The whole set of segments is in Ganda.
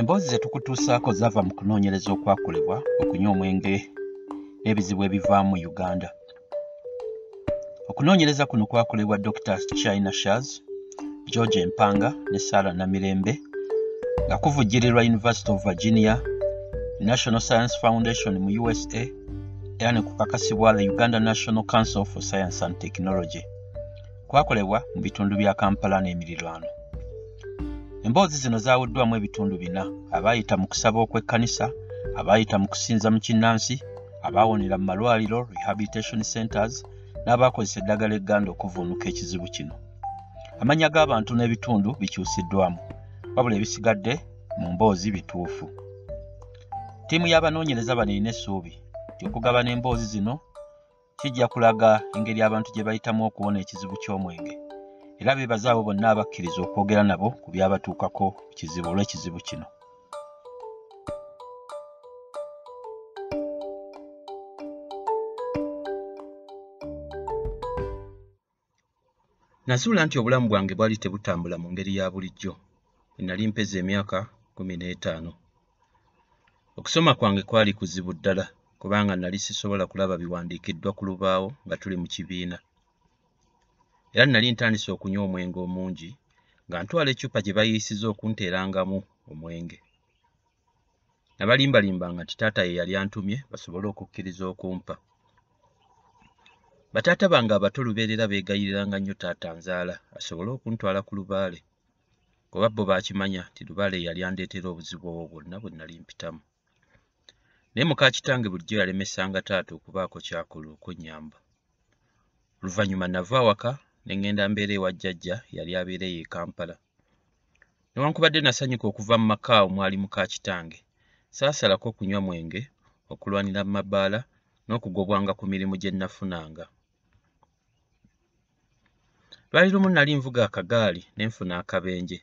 emboozi zetukutuusaako zava mu kunoonyereza okwakolebwa okunywa omwenge n'ebizibu ebivaamu uganda okunoonyereza kuno kwakolebwa dr china shars george empanga ne sara namirembe nga kuvujjirirwa university of virginia national science foundation mu usa era ne kukakasibwa the uganda national council for science and technology kwakolebwa mu bitundu bya kampala n'emirirwano emboozi zino zaawuddwamu ebitundu bina abaayita mu kusaba okw'ekkanisa abaayita mu kusinza mu kinnansi abaawonera mu malwaliro rehabilitation centers n'abaakozesa eddagala egganda okuvuunuka ekizibu kino amannya g'abantu n'ebitundu bikyusiddwamu wabula ebisigadde mu mboozi bituufu ttiimu y'abanoonyereza banirina essuubi nti okugabana emboozi zino kijja kulaga engeri abantu gye bayitamu okuwona ekizibu ky'omwenge era beebaza abo bonna abakkiriza okwogera nabo ku byabatuukako kizibu olw'ekizibu kino nasuula nti obulamu bwange bwali tebutambula mu ngeri ya bulijjo enali mpeza emyaka 15 okusoma kwange kwali kuzibu ddala kubanga nali sisobola kulaba biwandiikiddwa ku lubaawo nga tuli mu kibiina era nali ntandise okunywa omwenge omungi nga ntwala ecupa gye bayiisiza okunteerangamu omwenge nabalimbalimbanga nti taata ye yali antumye basobole okukkiriza okumpa bataata bange abato lubeerera beegayiriranga nnyo taata nzaala asobole okuntwala ku lubaale kuba bo baakimanya nti lubaale yali andeetera obuzibu obwo bwonna bwe nali mpitamu naye muka kitange bulijjo yalemesanga taata okubaako kyakola okunnyamba oluvannyuma nava awaka ne ŋŋenda mbeera ewa jjajja yali abeera eyo e kampala newankubadde nasanyuka okuva mu maka awo mwali muka kitange saasalako okunywa mwenge okulwanira mu mabbaala n'okugobwanga ku mirimu gye nnafunanga lwali lumu nali nvuga akagaali ne nfuna akabenje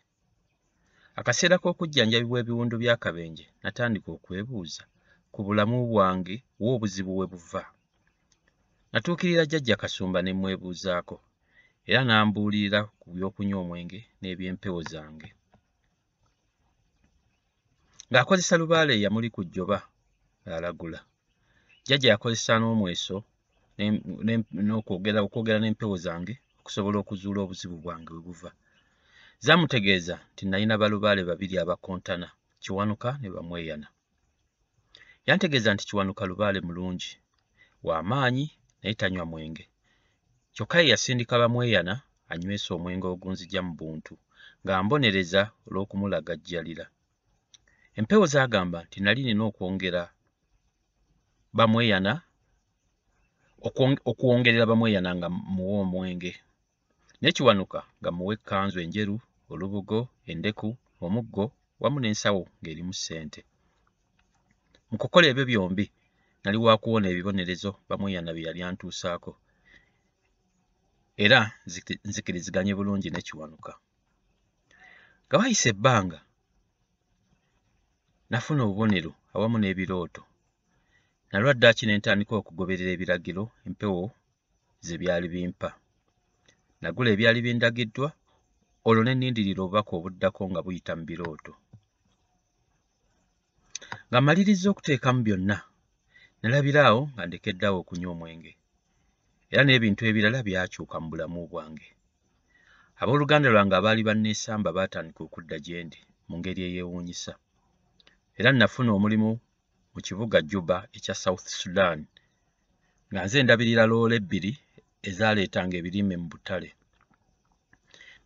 akaseera k'okujjanjabibwa ebiwundu by'akabenje natandika okwebuuza ku bulamu bwange w'obuzibu we buva natuukirira jjajja kasumba ne mwebuuzaako era n'ambuulirira ku byokunywa omwenge n'ebyempewo zange ng'akozesa lubaale yamuli ku jjoba alagula jjajja yakozesa n'omweso okwogera n'empewo zange okusobola okuzuula obuzibu bwange bwe buva zaamutegeeza nti nalina balubaale babiri abakontana kiwanuka ne bamweyana yantegeeza nti kiwanuka lubaale mulungi wa maanyi naye tanywa mwenge kyokka ye yasindika bamweyana anywesa omwenge ogunzija mu buntu ng'ambonereza olw'okumulagajjalira empewo zagamba nti nali nina okwongera bamweyana okuwongerera bamweyana nga muwa omwenge nekiwanuka nga muwa ekkanzu enjeru olubugo endeku omuggo wamu n'ensawo ng'erimu ssente mu kukola ebyo byombi nali wakuwona ebibonerezo bamweyana bye yali antuusaako era nzikiriziganye bulungi nekiwanuka nga bayisa ebbanga nafuna obubonero awamu n'ebirooto nalwa ddaaki ne ntandika okugoberera ebiragiro empewo ze byali bimpa nagula ebyali bindagiddwa olwo nennindirira obubaka obuddako nga buyita mu birooto nga mmaliriza okuteekamu byonna nalabira awo nga ndekeddaawo okunywa omwenge era n'ebintu ebirala byakyuka mu bulamu bwange abooluganda lwange abaali banneesamba baatandika okudda gye ndi mu ngeri eyeewuunyisa era nafuna omulimu mu kibuga juba ekya south sudan nga nze ndabirira loola ebbiri ezaaleetanga ebirime mu butale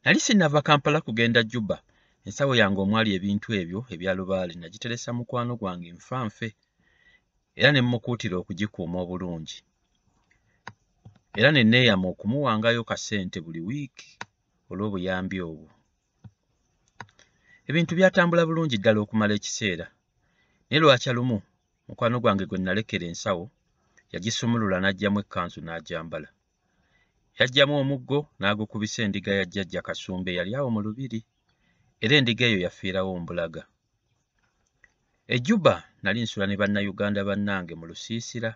nali sinnava kampala kugenda juba ensawo yange omwali ebintu ebyo ebya lubaale nagiteresa mukwano gwange nfanfe era ne mmukuutira okugikuuma obulungi era ne neeyama okumuwangayo kasente buli wiiki olw'obuyambi obwo ebintu byatambula bulungi ddala okumala ekiseera naye lwakya lumu mukwano gwange gwe nalekera ensawo yagisumulula n'ajjamu ekkanzu n'ajambala yajjamu omuggo n'agukubisa endiga ya jjajja kasumba eyali awo mu lubiri era endiga eyo yafiirawo ombulaga ejjuba nali nsula ne bannayuganda bannange mu lusiisira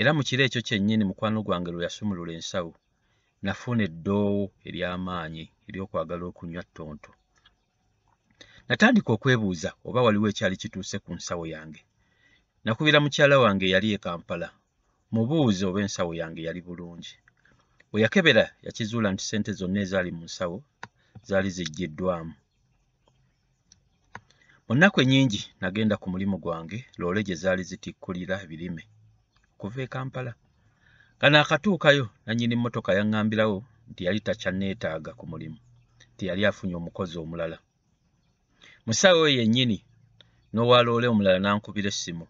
era mu kiro ekyo kyennyini mukwano gwange lwe yasumulula ensawo nafuna eddoowo ery'amaanyi ery'okwagala okunywa ttonto natandika okwebuuza oba waliwo ekyali kituuse ku nsawo yange nakubira mukyala wange yali e kampala mubuuze oba ensawo yange yali bulungi bwe yakebera yakizuula nti sente zonna ezaali mu nsawo zaali ziggiddwamu mu nnaku ennyingi nagenda ku mulimu gwange loole gye zaali zitikkulira ebirime okuva e kampala kano akatuukayo nanyini mmotoka yaŋŋambirawo nti yali takyanneetaaga ku mulimu tiyali afunye omukozi omulala musawo yennyini n'owaloole omulala nankubira essimu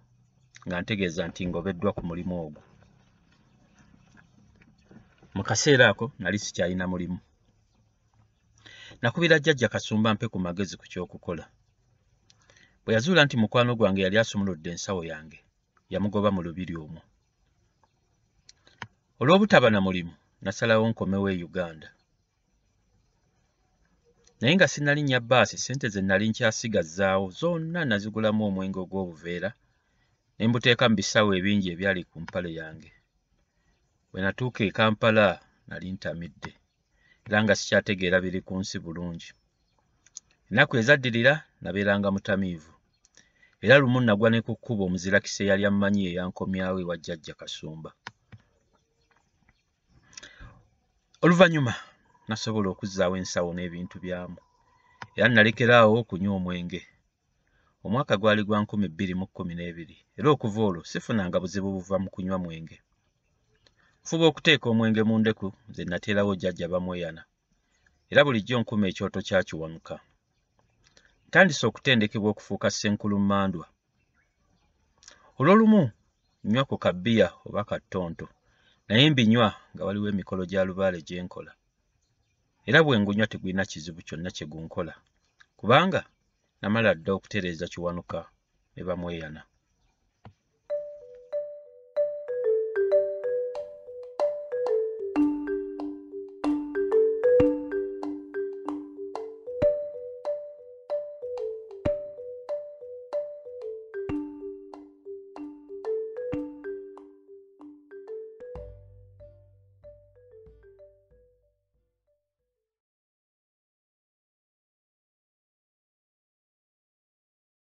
nga ntegeeza nti ngobeddwa ku mulimu ogwo mu kaseera ako nali sikyalina mulimu nakubira jjajja kasumba mpe ku magezi ku kyokukola bwe yazuula nti mukwano gwange yali asumuludde ensawo yange yamugoba mu lubiri omwo olw'obutaba na mulimu nasalawo nkomewo e uganda naye nga sinnalinnya bbaasi ssente ze nnali nkyasigazzaawo zonna nazigulamu omwenge ogw'obuveera ne mbuteeka mu bisawo ebingi ebyali ku mpale yange bwe natuuka e kampala nali ntamidde era nga sikyategeera biri ku nsi bulungi ennaku ezaddirira nabeeranga mutamiivu era lumu nagwa ne ku kkuba omuzirakisa eyali ammanyi eyankomyawo ewa jjajja kasumba oluvanyuma nasobola okuzaawo ensawo n'ebintu byamu era nalekeraawo okunywa omwenge omwaka gwali gwa 2012 era okuva olwo sifunanga buzibu buva mu kunywa mwenge fuba okuteeka omwenge mu ndeku ze nateerawo jjajja bamweyana era bulijjo nkuma ekyoto kyakiwanuka ntandisa okutendekebwa okufuuka senkulu mmandwa olwolumu nywa ku kabbiya oba kattonto naye mbinywa nga waliwo emikolo gya lubaale gye nkola era bwe ngunywa tegulina kizibu kyonna kye gunkola kubanga namala dda okutereeza kiwanuka ne bamweyana